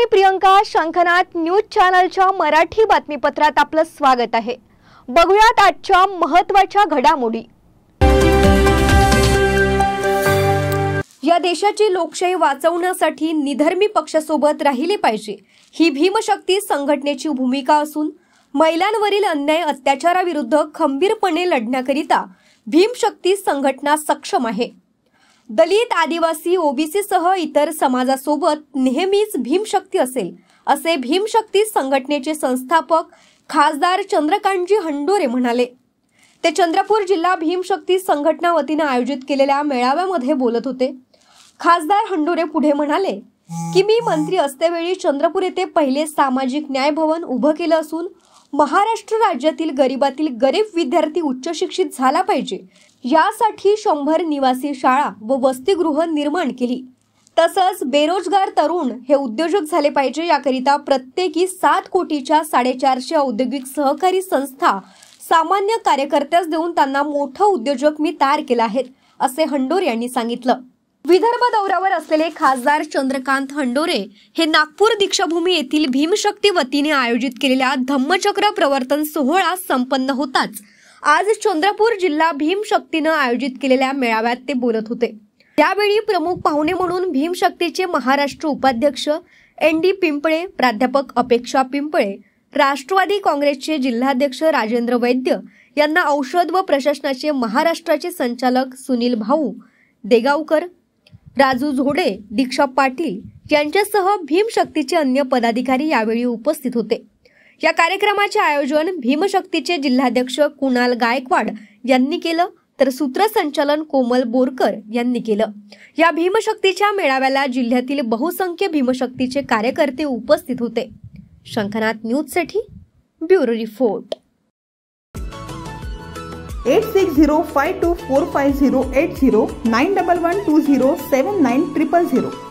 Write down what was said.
मी Priyanka Shankhnath news चॅनलच्या मराठी बातमीपत्रात आपलं स्वागत आहे बघूयात आजच्या महत्वाच्या घडामोडी या देशाची लोकशाही वाचवण्यासाठी निधर्मी पक्षासोबत राहिली पाहिजे ही भीमशक्ती संघटनेची भूमिका असून महिलांवरील अन्याय अत्याचाराविरुद्ध खंबीरपणे लढण्याकरिता भीमशक्ती संघटना सक्षम आहे दलित आदिवासी ओबीसी सह इतर समाजासोबत नेहमीच भीमशक्ती असेल असे भीमशक्ती संघटनेचे संस्थापक खासदार चंद्रकांतजी हंडोरे म्हणाले ते चंद्रपूर जिल्हा भीमशक्ती संघटना वतीने आयोजित केलेल्या मेळाव्यामध्ये बोलत होते खासदार हंडोरे पुढे म्हणाले की मी मंत्री असतेवेळी चंद्रपूर येथे पहिले सामाजिक न्याय भवन उभं केलं असून महाराष्ट्र राज्यातील गरिबातील गरीब विद्यार्थी उच्च शिक्षित झाला पाहिजे यासाठी शंभर निवासी शाळा व वसतीगृह निर्माण केली तसंच बेरोजगार तरुण हे उद्योजक झाले पाहिजे याकरिता प्रत्येकी सात कोटीच्या साडेचारशे औद्योगिक सहकारी संस्था सामान्य कार्यकर्त्यास देऊन त्यांना मोठं उद्योजक मी तयार केला आहेत असे हंडोर यांनी सांगितलं विदर्भ दौऱ्यावर असलेले खासदार चंद्रकांत हंडोरे हे नागपूर दीक्षाभूमी येथील भीमशक्ती वतीने आयोजित केलेल्या धम्मचक्र प्रवर्तन सोहळा संपन्न होताच आज चंद्रपूर जिल्हा भीमशक्तीनं आयोजित केलेल्या मेळाव्यात ते बोलत होते त्यावेळी प्रमुख पाहुणे म्हणून भीमशक्तीचे महाराष्ट्र उपाध्यक्ष एन डी पिंपळे प्राध्यापक अपेक्षा पिंपळे राष्ट्रवादी काँग्रेसचे जिल्हाध्यक्ष राजेंद्र वैद्य यांना औषध व प्रशासनाचे महाराष्ट्राचे संचालक सुनील भाऊ देगावकर राजू झोडे दीक्षा पाटील यांच्यासह भीमशक्तीचे अन्य पदाधिकारी यावेळी उपस्थित होते या कार्यक्रमाचे आयोजन भीमशक्तीचे जिल्हाध्यक्ष कुणाल गायकवाड यांनी केलं तर सूत्रसंचालन कोमल बोरकर यांनी केलं या भीमशक्तीच्या मेळाव्याला जिल्ह्यातील बहुसंख्य भीमशक्तीचे कार्यकर्ते उपस्थित होते शंखनाथ न्यूजसाठी ब्युरो रिपोर्ट 8605245080911207900